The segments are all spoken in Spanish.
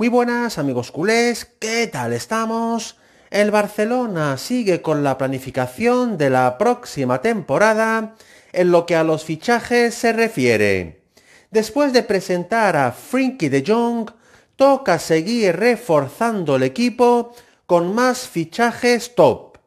Muy buenas amigos culés, ¿qué tal estamos? El Barcelona sigue con la planificación de la próxima temporada en lo que a los fichajes se refiere. Después de presentar a Frankie de Jong, toca seguir reforzando el equipo con más fichajes top.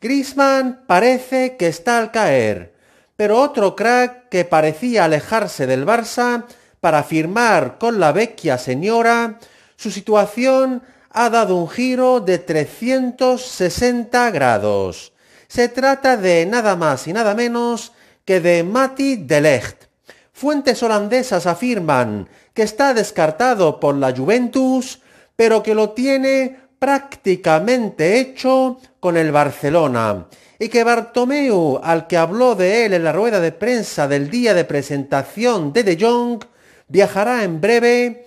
Grisman parece que está al caer, pero otro crack que parecía alejarse del Barça para firmar con la vecchia señora su situación ha dado un giro de 360 grados. Se trata de nada más y nada menos que de Mati de Fuentes holandesas afirman que está descartado por la Juventus, pero que lo tiene prácticamente hecho con el Barcelona y que Bartomeu, al que habló de él en la rueda de prensa del día de presentación de De Jong, viajará en breve